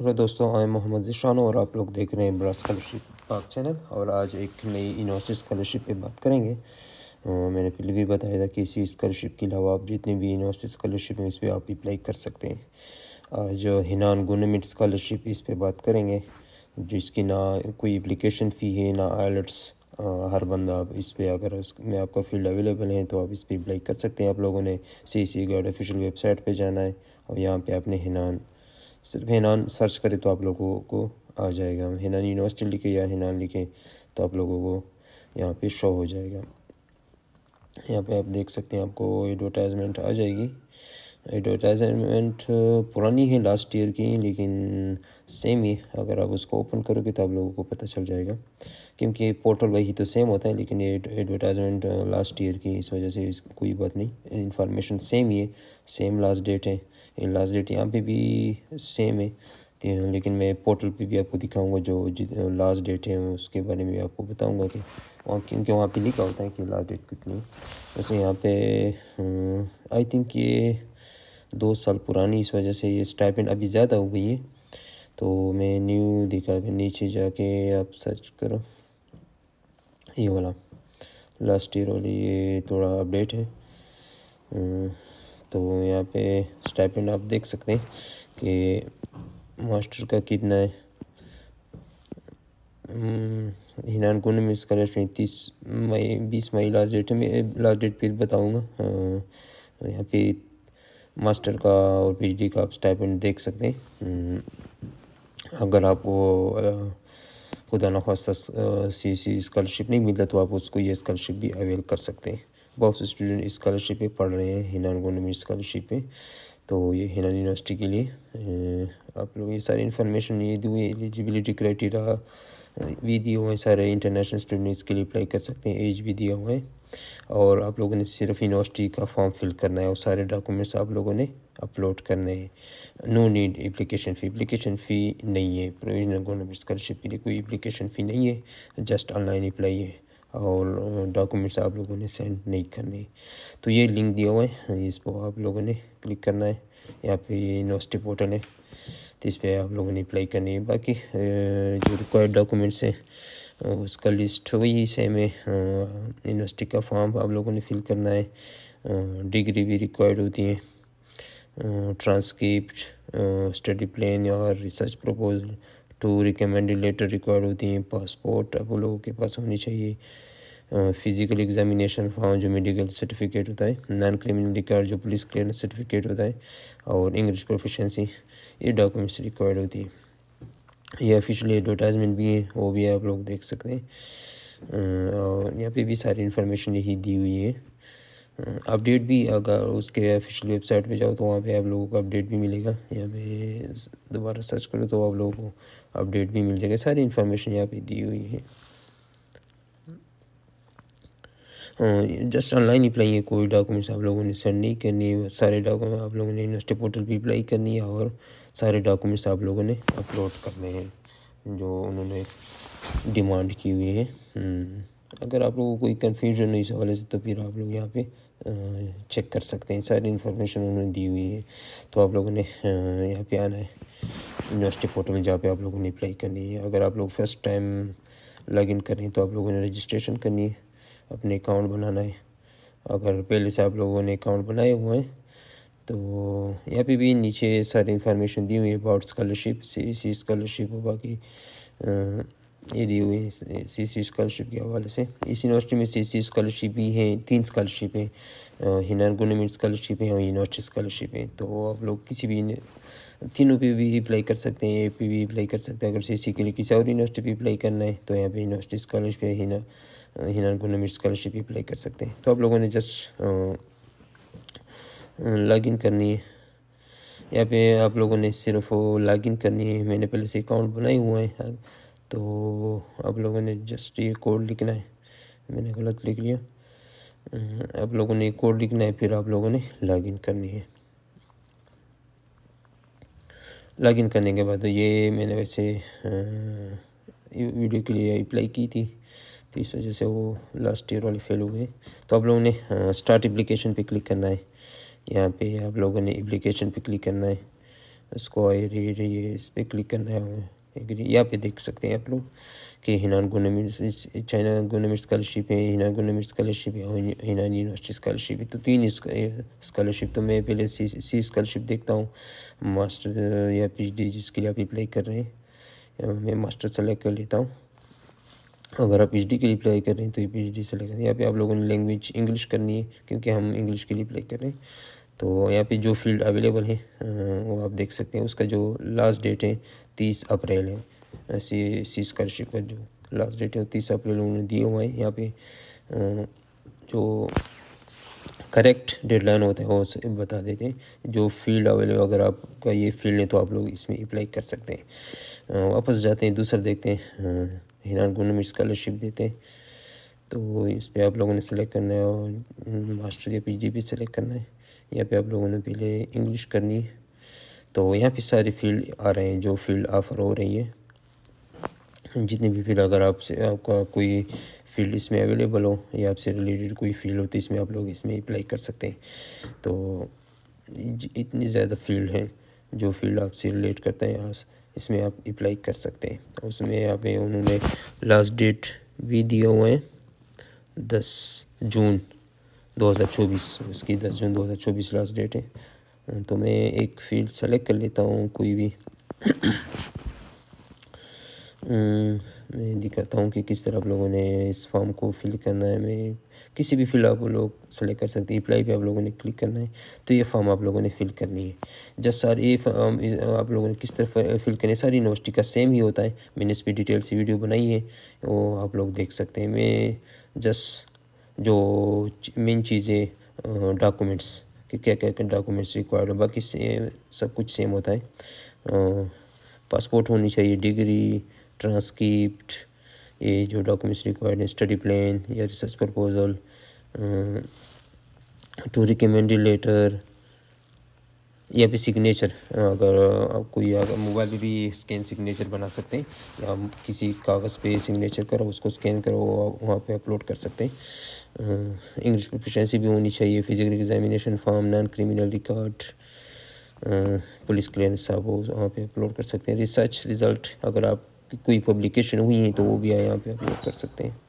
hello दोस्तों आई मोहम्मद जिशान और आप लोग देख रहे हैं बड़ा स्कॉलरशिप पाक चैनल और आज एक नई इनोसिस स्कॉलरशिप पे बात करेंगे आ, मैंने पहले भी बताया था कि इसी स्कॉलरशिप के अलावा आप जितनी भी इनोसिस स्कॉलरशिप हैं इस पर आप अप्लाई कर सकते हैं आज हिनान गुनमिट स्कॉलरशिप इस पर बात करेंगे जिसकी ना कोई अप्लीकेशन फ़ी है ना आयलट्स हर बंदा आप इस पर अगर उसमें आपका फील्ड अवेलेबल है तो आप इस पर अप्लाई कर सकते हैं आप लोगों ने C C guard official website पर जाना है और यहाँ पर आपने हिनान सिर्फ हेनान सर्च करें तो आप लोगों को आ जाएगा हेनान यूनिवर्सिटी लिखें या हेनान लिखें तो आप लोगों को यहाँ पे शो हो जाएगा यहाँ पे आप देख सकते हैं आपको एडवर्टाइजमेंट आ जाएगी एडवर्टाइजमेंट uh, पुरानी है लास्ट ईयर की लेकिन सेम ही अगर आप उसको ओपन करोगे तो आप लोगों को पता चल जाएगा क्योंकि पोर्टल वही तो सेम होता है लेकिन ये एडवर्टाइजमेंट लास्ट ईयर की इस वजह से कोई बात नहीं इंफॉर्मेशन सेम ही है सेम लास्ट डेट है लास्ट डेट यहाँ पे भी सेम है तो लेकिन मैं पोर्टल पे भी आपको दिखाऊँगा जो लास्ट डेट uh, है उसके बारे में आपको बताऊँगा कि वहाँ क्योंकि वहाँ पर लिखा होता है कि लास्ट डेट कितनी है वैसे यहाँ पे आई uh, थिंक ये दो साल पुरानी इस वजह से ये स्टाइपेंड अभी ज़्यादा हो गई है तो मैं न्यू दिखा के नीचे जाके आप सर्च करो ये वाला लास्ट ईयर वाली ये थोड़ा अपडेट है तो यहाँ पे स्टाइपेंड आप देख सकते हैं कि मास्टर का कितना है हिनान कुंड में इसका रेट तीस मई बीस मई लास्ट डेट है मैं लास्ट डेट फिर बताऊँगा यहाँ पे मास्टर का और पीएचडी का आप स्टाइपेंट देख सकते हैं हम्म, अगर आप वो खुदा नखास्ता सी सी स्कॉलरशिप नहीं मिलता तो आप उसको ये स्कॉलरशिप भी अवेल कर सकते हैं बहुत से स्टूडेंट स्कॉलरशिप पे पढ़ रहे हैं हिनान गवर्नमेंट स्कॉलरशिप पे तो ये हिनान यूनिवर्सिटी के लिए आप लोग ये सारी इन्फॉर्मेशन ये दी हुई एलिजिबिलिटी क्राइटेरिया भी दिए हुए हैं सारे इंटरनेशनल स्टूडेंट्स के लिए अप्लाई कर सकते हैं एज भी दिया हुआ है और आप लोगों ने सिर्फ यूनिवर्सिटी का फॉर्म फिल करना है और सारे डॉक्यूमेंट्स आप लोगों ने अपलोड करने हैं no need application fee application fee नहीं है प्रोविजनल गवर्नमेंट स्कॉलरशिप के लिए कोई एप्लीकेशन फ़ी नहीं है जस्ट ऑनलाइन अप्लाई है और डॉक्यूमेंट्स uh, आप लोगों ने सेंड नहीं करने तो ये लिंक दिया हुआ है इस पर आप लोगों ने क्लिक करना है यहाँ पे यूनिवर्सिटी पोर्टल है तो इस पर आप लोगों ने अप्लाई करनी है बाकी uh, जो रिक्वायर्ड डॉक्यूमेंट्स हैं उसका लिस्ट वही सेम है यूनिवर्सिटी का फॉर्म आप लोगों ने फिल करना है डिग्री भी रिक्वायर्ड होती है ट्रांसक्रिप्ट स्टडी प्लान और research proposal two recommended letter required होती हैं पासपोर्ट आप लोगों के पास होनी चाहिए फिज़िकल एग्जामिनेशन फॉर्म जो मेडिकल सर्टिफिकेट होता है नॉन क्रिमिनल रिकॉर्ड जो पुलिस क्लियरेंस सर्टिफिकेट होता है और इंग्लिश प्रोफिशेंसी ये डॉक्यूमेंट्स रिक्वायर्ड होती है ये ऑफिशियल एडवर्टाइजमेंट भी है वो भी आप लोग देख सकते हैं और यहाँ पे भी सारी इन्फॉर्मेशन यही दी हुई है अपडेट भी अगर उसके ऑफिशियल वेबसाइट पे जाओ तो वहाँ पे आप लोगों को अपडेट भी मिलेगा यहाँ पे दोबारा सर्च करो तो आप लोगों को अपडेट भी मिल जाएगा सारी इन्फॉर्मेशन यहाँ पे दी हुई है जस्ट ऑनलाइन अप्लाई है कोई डॉक्यूमेंट्स आप लोगों ने सेंड नहीं करनी सारे डॉक्यूमेंट आप लोगों ने यूनिवर्सिटी पोर्टल पर अप्लाई करनी है और सारे डॉक्यूमेंट्स आप लोगों ने अपलोड करने हैं जो उन्होंने डिमांड की हुई है हम्म, अगर आप लोगों को कोई कन्फ्यूजन हुई इस हवाले से तो फिर आप लोग यहाँ पे चेक कर सकते हैं सारी इन्फॉर्मेशन उन्होंने दी हुई है तो आप लोगों ने यहाँ पे आना है यूनिवर्सिटी पोर्टल में जहाँ पे आप लोगों ने अप्लाई करनी है अगर आप लोग फर्स्ट टाइम लॉगिन कर रहे हैं तो आप लोगों ने रजिस्ट्रेशन करनी है अपने अकाउंट बनाना है अगर पहले से आप लोगों ने अकाउंट बनाए हुए हैं तो यहाँ पे भी नीचे सारी इंफॉर्मेशन दी हुई है about scholarship C C scholarship और बाकी ये दी हुई है सी सी स्कॉलरशिप के हवाले से इस यूनिवर्सिटी में सी सी स्कॉलरशिप भी हैं तीन स्कॉलरशिप हैं हिनार गवर्नमेंट स्कॉलरशिप है और यूनिवर्सिटी स्कॉलरशिप है तो आप लोग किसी भी तीनों पे भी अप्लाई कर सकते हैं ए पी भी अप्लाई कर सकते हैं अगर सी के लिए किसी और यूनिवर्सिटी पे अप्लाई करना है तो यहाँ पे यूनिवर्सिटी स्कॉलरशिप है हिना हिनार गवर्नमेंट स्कॉलरशिप भी अप्लाई कर सकते हैं तो आप लोगों ने जस्ट लॉगिन करनी है यहाँ पे आप लोगों ने सिर्फ लॉग लॉगिन करनी है मैंने पहले से अकाउंट बनाए हुआ है तो आप लोगों ने जस्ट ये कोड लिखना है मैंने गलत लिख लिया आप लोगों ने कोड लिखना है फिर आप लोगों ने लॉगिन करनी है लॉगिन करने के बाद ये मैंने वैसे वीडियो के लिए अप्लाई की थी तो इस वजह से वो लास्ट ईयर वाले फेल हो गए तो आप लोगों ने स्टार्ट एप्लीकेशन पे क्लिक करना है यहाँ पे आप लोगों ने एप्लीकेशन पे क्लिक करना है उसको आई ये इस पर क्लिक करना है यहाँ पे देख सकते हैं आप लोग कि Hainan government China government scholarship है हिनान गवर्नमेंट स्कॉलरशिप है हिनान यूनिवर्सिटी स्कॉलरशिप है तो तीन स्कॉलरशिप तो मैं पहले सी सी स्कॉलरशिप देखता हूँ मास्टर या पीएचडी जिसके लिए आप अप्लाई कर रहे हैं मैं मास्टर सेलेक्ट कर लेता हूँ अगर आप पी के लिए अप्लाई कर रहे हैं तो ये डी सेलेक्ट करें यहाँ पे आप लोगों ने लैंग्वेज इंग्लिश करनी है क्योंकि हम इंग्लिश के लिए अप्लाई कर रहे हैं तो यहाँ पे जो फील्ड अवेलेबल है वो आप देख सकते हैं उसका जो लास्ट डेट है तीस अप्रैल है सी सी स्कॉलरशिप का जो लास्ट डेट है तीस अप्रैल उन्होंने दिए हुए हैं यहाँ पे जो करेक्ट डेडलाइन होता है वो बता देते हैं जो फील्ड अवेलेबल अगर आपका ये फील्ड है तो आप लोग इसमें अप्लाई कर सकते हैं वापस जाते हैं दूसरा देखते हैं हिरान में स्कॉलरशिप देते हैं तो इस पर आप लोगों ने सेलेक्ट करना है और मास्टर या भी सेलेक्ट करना है यहाँ पे आप लोगों ने पहले इंग्लिश करनी तो यहाँ पे सारे फील्ड आ रहे हैं जो फील्ड ऑफर हो रही है जितने भी फील्ड अगर आपसे आपका कोई फील्ड इसमें अवेलेबल हो या आपसे रिलेटेड कोई फील्ड हो तो इसमें आप लोग इसमें अप्लाई कर सकते हैं तो इतनी ज़्यादा फील्ड हैं जो फील्ड आपसे रिलेट करते हैं इसमें आप अप्लाई कर सकते हैं उसमें यहाँ पे उन्होंने लास्ट डेट भी दिए हुए हैं दस जून 2024 इसकी 10 जून 2024 लास्ट डेट है तो मैं एक फील्ड सेलेक्ट कर लेता हूँ कोई भी हम्म, मैं दिखाता हूँ कि किस तरह आप लोगों ने इस फॉर्म को फिल करना है मैं किसी भी फील्ड आप लोग सेलेक्ट कर सकते हैं अप्लाई पे आप लोगों ने क्लिक करना है तो ये फॉर्म आप लोगों ने फिल करनी है जस्ट सर ये फॉर्म आप लोगों ने किस तरह फिल करनी है सारी यूनिवर्सिटी का सेम ही होता है मैंने इस पर डिटेल से वीडियो बनाई है वो आप लोग देख सकते हैं मैं जस्ट जो मेन चीज़ें डॉक्यूमेंट्स कि क्या क्या क्या डॉक्यूमेंट्स रिक्वायर्ड हैं बाकी सेम सब कुछ सेम होता है पासपोर्ट होनी चाहिए डिग्री ट्रांसक्रिप्ट ये जो डॉक्यूमेंट्स रिक्वायर्ड हैं स्टडी प्लान या research proposal two recommended letter या फिर सिग्नेचर अगर कोई अगर मोबाइल पर भी स्कैन सिग्नेचर बना सकते हैं या किसी कागज़ पे सिग्नेचर करो उसको स्कैन करो वहाँ पे अपलोड कर सकते हैं इंग्लिश प्रोफिशेंसी भी होनी चाहिए physical examination form non criminal record police clearance साहब वो वहाँ पर अपलोड कर सकते हैं रिसर्च रिज़ल्ट अगर आप कोई पब्लिकेशन हुई है तो वो भी यहाँ पर अपलोड कर सकते हैं